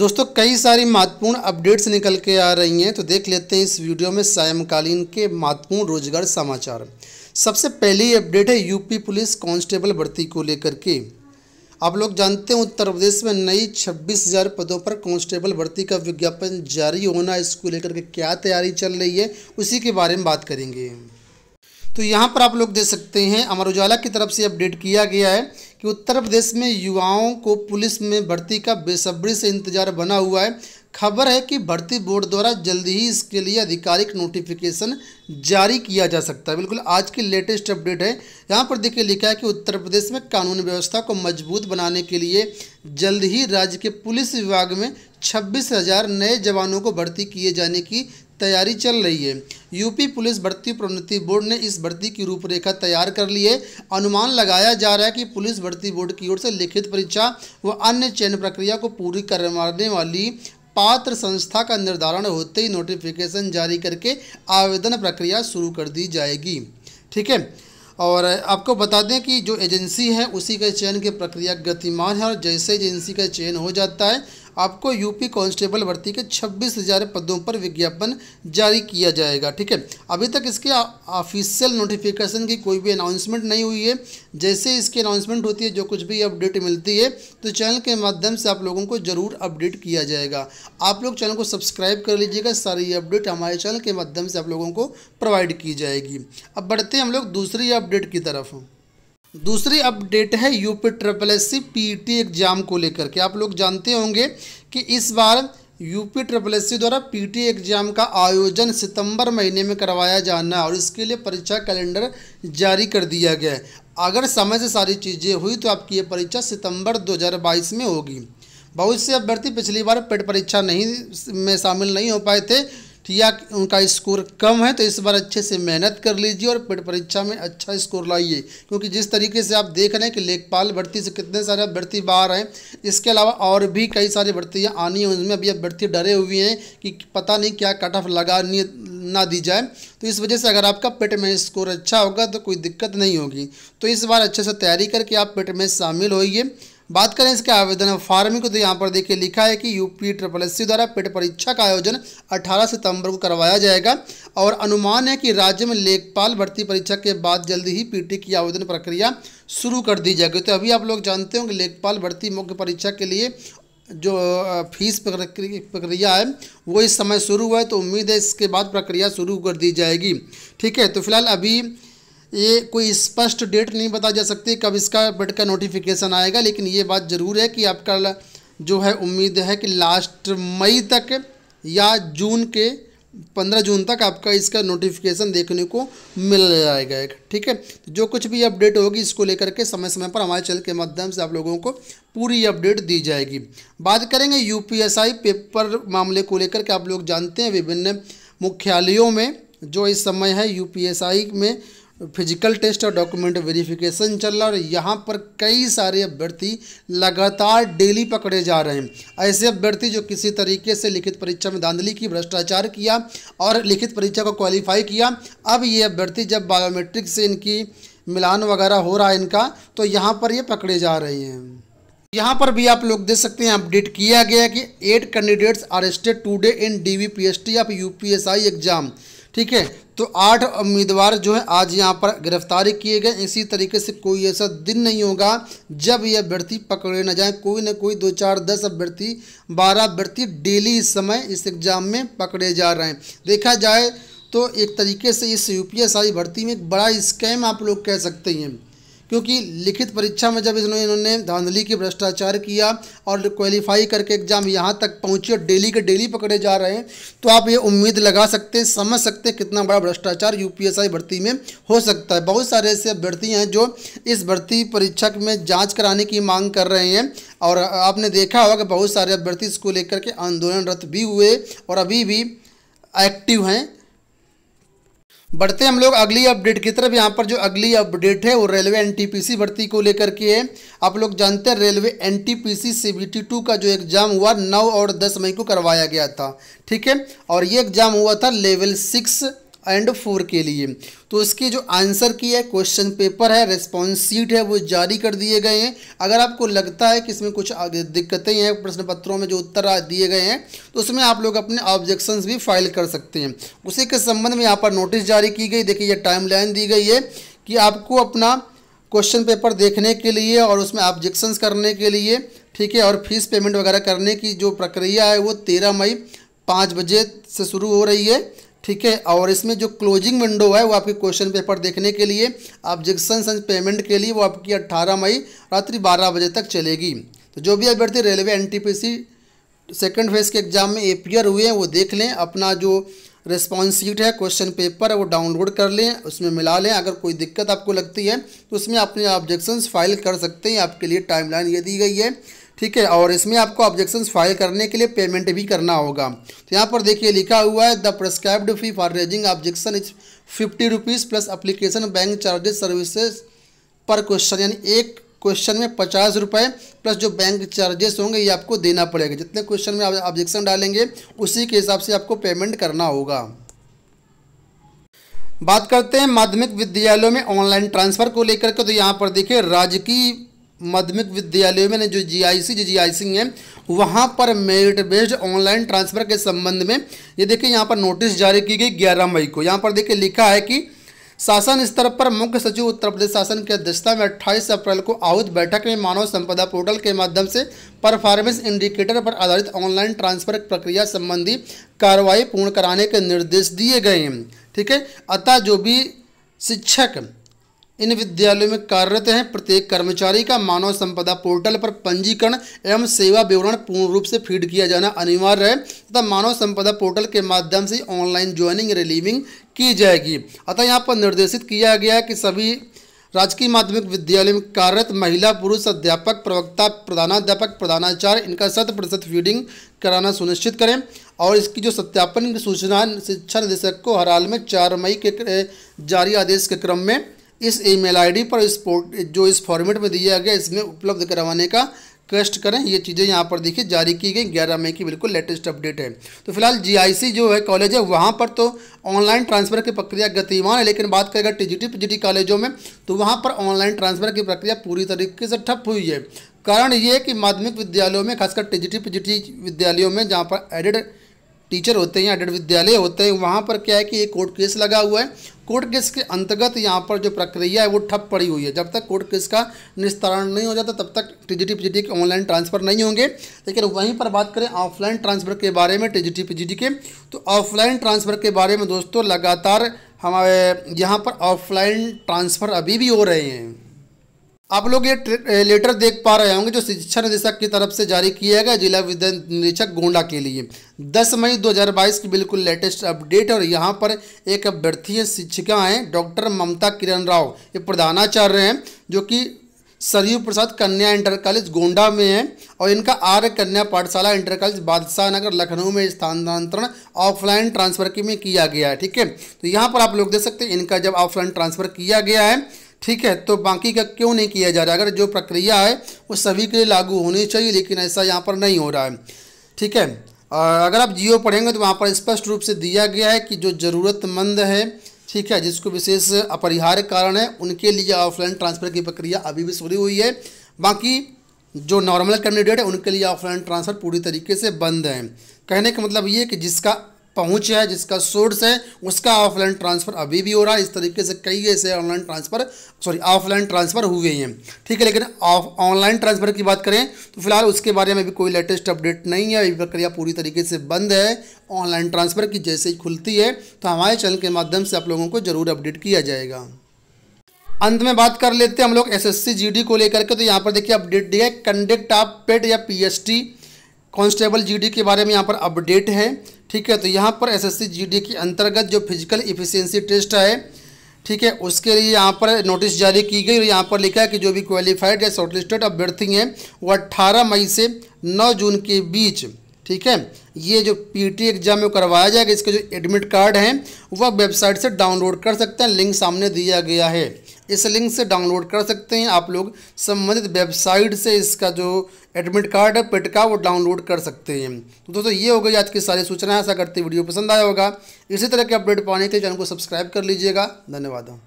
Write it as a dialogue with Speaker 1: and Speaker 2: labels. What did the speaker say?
Speaker 1: दोस्तों कई सारी महत्वपूर्ण अपडेट्स निकल के आ रही हैं तो देख लेते हैं इस वीडियो में सायंकालीन के महत्वपूर्ण रोजगार समाचार सबसे पहली अपडेट है यूपी पुलिस कांस्टेबल भर्ती को लेकर के आप लोग जानते हैं उत्तर प्रदेश में नई छब्बीस हज़ार पदों पर कांस्टेबल भर्ती का विज्ञापन जारी होना इसको लेकर के क्या तैयारी चल रही है उसी के बारे में बात करेंगे तो यहाँ पर आप लोग देख सकते हैं अमर उजाला की तरफ से अपडेट किया गया है कि उत्तर प्रदेश में युवाओं को पुलिस में भर्ती का बेसब्री से इंतजार बना हुआ है खबर है कि भर्ती बोर्ड द्वारा जल्दी ही इसके लिए आधिकारिक नोटिफिकेशन जारी किया जा सकता है बिल्कुल आज की लेटेस्ट अपडेट है यहाँ पर देखिए लिखा है कि उत्तर प्रदेश में कानून व्यवस्था को मजबूत बनाने के लिए जल्द ही राज्य के पुलिस विभाग में छब्बीस हज़ार नए जवानों को भर्ती किए जाने की तैयारी चल रही है यूपी पुलिस भर्ती प्रोन्नति बोर्ड ने इस भर्ती की रूपरेखा तैयार कर ली है अनुमान लगाया जा रहा है कि पुलिस भर्ती बोर्ड की ओर से लिखित परीक्षा व अन्य चयन प्रक्रिया को पूरी करवाने वाली पात्र संस्था का निर्धारण होते ही नोटिफिकेशन जारी करके आवेदन प्रक्रिया शुरू कर दी जाएगी ठीक है और आपको बता दें कि जो एजेंसी है उसी के चयन की प्रक्रिया गतिमान है और जैसे एजेंसी का चयन हो जाता है आपको यूपी कांस्टेबल भर्ती के छब्बीस हज़ार पदों पर विज्ञापन जारी किया जाएगा ठीक है अभी तक इसके ऑफिशियल नोटिफिकेशन की कोई भी अनाउंसमेंट नहीं हुई है जैसे इसकी अनाउंसमेंट होती है जो कुछ भी अपडेट मिलती है तो चैनल के माध्यम से आप लोगों को ज़रूर अपडेट किया जाएगा आप लोग चैनल को सब्सक्राइब कर लीजिएगा सारी अपडेट हमारे चैनल के माध्यम से आप लोगों को प्रोवाइड की जाएगी अब बढ़ते हैं हम लोग दूसरी अपडेट की तरफ दूसरी अपडेट है UP triple S C P exam को लेकर के आप लोग जानते होंगे कि इस बार यूपी ट्रिपल एस सी द्वारा पीटी एग्ज़ाम का आयोजन सितंबर महीने में करवाया जाना है और इसके लिए परीक्षा कैलेंडर जारी कर दिया गया है अगर समय से सारी चीज़ें हुई तो आपकी ये परीक्षा सितंबर 2022 में होगी बहुत से अभ्यर्थी पिछली बार पेट परीक्षा नहीं में शामिल नहीं हो पाए थे या उनका स्कोर कम है तो इस बार अच्छे से मेहनत कर लीजिए और पेट परीक्षा में अच्छा स्कोर लाइए क्योंकि जिस तरीके से आप देख रहे हैं कि लेखपाल भर्ती से कितने सारे अभ्यर्थी बाहर हैं इसके अलावा और भी कई सारी भर्तियाँ आनी हैं उनमें अभी अभ्यर्थी डरे हुए हैं कि पता नहीं क्या कट ऑफ लगा ना दी जाए तो इस वजह से अगर आपका पेट में स्कोर अच्छा होगा तो कोई दिक्कत नहीं होगी तो इस बार अच्छे से तैयारी करके आप पेट में शामिल होइए बात करें इसके आवेदन फार्म को तो यहाँ पर देखिए लिखा है कि यूपी ट्रिपल एस द्वारा पेट परीक्षा का आयोजन 18 सितंबर को करवाया जाएगा और अनुमान है कि राज्य में लेखपाल भर्ती परीक्षा के बाद जल्द ही पीटी की आवेदन प्रक्रिया शुरू कर दी जाएगी तो अभी आप लोग जानते होंगे लेखपाल भर्ती मुख्य परीक्षा के लिए जो फीस प्रक्रिया है वो इस समय शुरू हुआ है तो उम्मीद है इसके बाद प्रक्रिया शुरू कर दी जाएगी ठीक है तो फिलहाल अभी ये कोई स्पष्ट डेट नहीं बता जा सकती कब इसका बट का नोटिफिकेशन आएगा लेकिन ये बात ज़रूर है कि आपका जो है उम्मीद है कि लास्ट मई तक या जून के पंद्रह जून तक आपका इसका नोटिफिकेशन देखने को मिल जाएगा एक ठीक है जो कुछ भी अपडेट होगी इसको लेकर के समय समय पर हमारे चैनल के माध्यम से आप लोगों को पूरी अपडेट दी जाएगी बात करेंगे यूपीएसआई पेपर मामले को लेकर के आप लोग जानते हैं विभिन्न मुख्यालयों में जो इस समय है यूपीएसआई में फिजिकल टेस्ट और डॉक्यूमेंट वेरिफिकेशन चल रहा है और यहाँ पर कई सारे अभ्यर्थी लगातार डेली पकड़े जा रहे हैं ऐसे अभ्यर्थी जो किसी तरीके से लिखित परीक्षा में धांधली की भ्रष्टाचार किया और लिखित परीक्षा को क्वालिफाई किया अब ये अभ्यर्थी जब बायोमेट्रिक से इनकी मिलान वगैरह हो रहा है इनका तो यहाँ पर ये पकड़े जा रहे हैं यहाँ पर भी आप लोग देख सकते हैं अपडेट किया गया कि eight candidates arrested today in D T of I exam ठीक है तो आठ उम्मीदवार जो है आज यहाँ पर गिरफ्तारी किए गए इसी तरीके से कोई ऐसा दिन नहीं होगा जब यह अभ्यर्थी पकड़े न जाए कोई ना कोई दो चार दस अभ्यर्थी बारह अभ्यर्थी डेली इस समय इस एग्ज़ाम में पकड़े जा रहे हैं देखा जाए तो एक तरीके से इस यूपीएसआई भर्ती में एक बड़ा स्कैम आप लोग कह सकते हैं क्योंकि लिखित परीक्षा में जब इन्होंने इन्होंने धांधली की भ्रष्टाचार किया और क्वालिफाई करके एग्जाम यहाँ तक पहुँचे और डेली के डेली पकड़े जा रहे हैं तो आप ये उम्मीद लगा सकते हैं समझ सकते हैं कितना बड़ा भ्रष्टाचार यूपीएसआई भर्ती में हो सकता है बहुत सारे ऐसे अभ्यर्थी हैं जो इस भर्ती परीक्षा में जाँच कराने की मांग कर रहे हैं और आपने देखा होगा कि बहुत सारे अभ्यर्थी इसको लेकर के आंदोलनरत भी हुए और अभी भी एक्टिव हैं बढ़ते हम लोग अगली अपडेट की तरफ यहाँ पर जो अगली अपडेट है वो रेलवे एनटीपीसी भर्ती को लेकर के है आप लोग जानते हैं रेलवे एनटीपीसी सीबीटी टू का जो एग्ज़ाम हुआ नौ और दस मई को करवाया गया था ठीक है और ये एग्ज़ाम हुआ था लेवल सिक्स एंड फोर के लिए तो इसकी जो आंसर की है क्वेश्चन पेपर है रिस्पॉन्स सीट है वो जारी कर दिए गए हैं अगर आपको लगता है कि इसमें कुछ दिक्कतें हैं प्रश्न पत्रों में जो उत्तर दिए गए हैं तो उसमें आप लोग अपने ऑब्जेक्शन भी फाइल कर सकते हैं उसी के संबंध में यहाँ पर नोटिस जारी की गई देखिए यह टाइम दी गई है कि आपको अपना क्वेश्चन पेपर देखने के लिए और उसमें ऑब्जेक्शंस करने के लिए ठीक है और फीस पेमेंट वगैरह करने की जो प्रक्रिया है वो तेरह मई पाँच बजे से शुरू हो रही है ठीक है और इसमें जो क्लोजिंग विंडो है वो आपके क्वेश्चन पेपर देखने के लिए ऑब्जेक्शन एंड पेमेंट के लिए वो आपकी 18 मई रात्रि 12 बजे तक चलेगी तो जो भी अभ्यर्थी रेलवे एनटीपीसी सेकंड फेज के एग्जाम में एपियर हुए हैं वो देख लें अपना जो रिस्पॉन्स सीट है क्वेश्चन पेपर है वो डाउनलोड कर लें उसमें मिला लें अगर कोई दिक्कत आपको लगती है तो उसमें अपने ऑब्जेक्शंस फाइल कर सकते हैं आपके लिए टाइमलाइन ये दी गई है ठीक है और इसमें आपको ऑब्जेक्शन फाइल करने के लिए पेमेंट भी करना होगा तो यहाँ पर देखिए लिखा हुआ है the prescribed fee for raising objection is fifty rupees plus application bank charges services पर क्वेश्चन यानी एक क्वेश्चन में पचास रुपये प्लस जो बैंक चार्जेस होंगे ये आपको देना पड़ेगा जितने क्वेश्चन में आप ऑब्जेक्शन डालेंगे उसी के हिसाब से आपको पेमेंट करना होगा बात करते हैं माध्यमिक विद्यालयों में ऑनलाइन ट्रांसफ़र को लेकर के तो यहाँ पर देखिए राजकीय माध्यमिक विद्यालयों में जो जी आई सी जो जी आई सी हैं वहाँ पर मेरिट बेस्ड ऑनलाइन ट्रांसफ़र के संबंध में ये देखिए यहाँ पर नोटिस जारी की गई ग्यारह मई को यहाँ पर देखिए लिखा है कि शासन स्तर पर मुख्य सचिव उत्तर प्रदेश शासन की अध्यक्षता में 28 अप्रैल को आहूत बैठक में मानव संपदा पोर्टल के माध्यम से परफॉर्मेंस इंडिकेटर पर आधारित ऑनलाइन ट्रांसफर प्रक्रिया संबंधी कार्रवाई पूर्ण कराने के निर्देश दिए गए हैं ठीक है अतः जो भी शिक्षक इन विद्यालयों में कार्यरत हैं प्रत्येक कर्मचारी का मानव संपदा पोर्टल पर पंजीकरण एवं सेवा विवरण पूर्ण रूप से फीड किया जाना अनिवार्य है तथा मानव संपदा पोर्टल के माध्यम से ऑनलाइन ज्वाइनिंग रिलीविंग की जाएगी अतः यहाँ पर निर्देशित किया गया है कि सभी राजकीय माध्यमिक विद्यालय में कार्यरत महिला पुरुष अध्यापक प्रवक्ता प्रधानाध्यापक प्रधानाचार्य इनका शत प्रतिशत फीडिंग कराना सुनिश्चित करें और इसकी जो सत्यापन की सूचना शिक्षा निदेशक को हर हाल में चार मई के जारी आदेश के क्रम में इस ईमेल आईडी पर इस जो इस फॉर्मेट में दिया गया इसमें उपलब्ध करवाने का कष्ट करें ये चीज़ें यहाँ पर देखिए जारी की गई ग्यारह मई की बिल्कुल लेटेस्ट अपडेट है तो फिलहाल जीआईसी जो है कॉलेज है वहाँ पर तो ऑनलाइन ट्रांसफ़र की प्रक्रिया गतिमान है लेकिन बात करेगा टीजीटी पीजीटी कॉलेजों में तो वहाँ पर ऑनलाइन ट्रांसफ़र की प्रक्रिया पूरी तरीके से ठप हुई है कारण ये है कि माध्यमिक विद्यालयों में खासकर टी जी विद्यालयों में जहाँ पर एडेड टीचर होते हैं एडेड विद्यालय होते हैं वहाँ पर क्या है कि एक कोर्ट केस लगा हुआ है कोर्ट केस के अंतर्गत यहाँ पर जो प्रक्रिया है वो ठप पड़ी हुई है जब तक कोर्ट केस का निस्तारण नहीं हो जाता तब तक टीजीटी पीजीटी के ऑनलाइन ट्रांसफर नहीं होंगे लेकिन वहीं पर बात करें ऑफलाइन ट्रांसफर के बारे में टीजीटी पीजीटी के तो ऑफलाइन ट्रांसफर के बारे में दोस्तों लगातार हमारे यहाँ पर ऑफलाइन ट्रांसफ़र अभी भी हो रहे हैं आप लोग ये लेटर देख पा रहे होंगे जो शिक्षा निदेशक की तरफ से जारी किया गया जिला विद्या निरीक्षक गोंडा के लिए 10 मई 2022 की बिल्कुल लेटेस्ट अपडेट और यहाँ पर एक अभ्यर्थी शिक्षिका हैं डॉक्टर ममता किरण राव ये प्रधानाचार्य हैं जो कि सरयू प्रसाद कन्या इंटर कॉलेज गोंडा में है और इनका आर्य कन्या पाठशाला इंटर कॉलेज बादशाह नगर लखनऊ में स्थानांतरण ऑफलाइन ट्रांसफ़र की में किया गया है ठीक है तो यहाँ पर आप लोग देख सकते हैं इनका जब ऑफलाइन ट्रांसफ़र किया गया है ठीक है तो बाकी का क्यों नहीं किया जा रहा है अगर जो प्रक्रिया है वो सभी के लिए लागू होनी चाहिए लेकिन ऐसा यहाँ पर नहीं हो रहा है ठीक है अगर आप जियो पढ़ेंगे तो वहाँ पर स्पष्ट रूप से दिया गया है कि जो ज़रूरतमंद है ठीक है जिसको विशेष अपरिहार्य कारण है उनके लिए ऑफलाइन ट्रांसफ़र की प्रक्रिया अभी भी शुरू हुई है बाकी जो नॉर्मल कैंडिडेट है उनके लिए ऑफलाइन ट्रांसफ़र पूरी तरीके से बंद है कहने का मतलब ये कि जिसका पहुंच है जिसका सोर्स है उसका ऑफलाइन ट्रांसफ़र अभी भी हो रहा है इस तरीके से कई ऐसे online transfer sorry offline transfer हुए हैं ठीक है लेकिन ऑनलाइन ट्रांसफ़र की बात करें तो फिलहाल उसके बारे में भी कोई लेटेस्ट अपडेट नहीं है अभी प्रक्रिया पूरी तरीके से बंद है ऑनलाइन ट्रांसफ़र की जैसे ही खुलती है तो हमारे चैनल के माध्यम से आप लोगों को ज़रूर अपडेट किया जाएगा अंत में बात कर लेते हैं हम लोग एस एस को लेकर के तो यहाँ पर देखिए अपडेट दिया है कंडक्ट ऑफ पेड या पी कांस्टेबल जीडी के बारे में यहाँ पर अपडेट है ठीक है तो यहाँ पर एसएससी जीडी के अंतर्गत जो फिजिकल इफिशियंसी टेस्ट है ठीक है उसके लिए यहाँ पर नोटिस जारी की गई और यहाँ पर लिखा है कि जो भी क्वालिफाइड या शॉर्टलिस्टेड अभ्यर्थी हैं वो अट्ठारह मई से नौ जून के बीच ठीक है ये जो पीटी एग्जाम में करवाया जाएगा इसके जो एडमिट कार्ड हैं वह वेबसाइट से डाउनलोड कर सकते हैं लिंक सामने दिया गया है इस लिंक से डाउनलोड कर सकते हैं आप लोग संबंधित वेबसाइट से इसका जो एडमिट कार्ड है पेट का वो डाउनलोड कर सकते हैं तो दोस्तों ये हो गई आज की सारी सूचना ऐसा करते वीडियो पसंद आया होगा इसी तरह के अपडेट पाने के लिए चैनल को सब्सक्राइब कर लीजिएगा धन्यवाद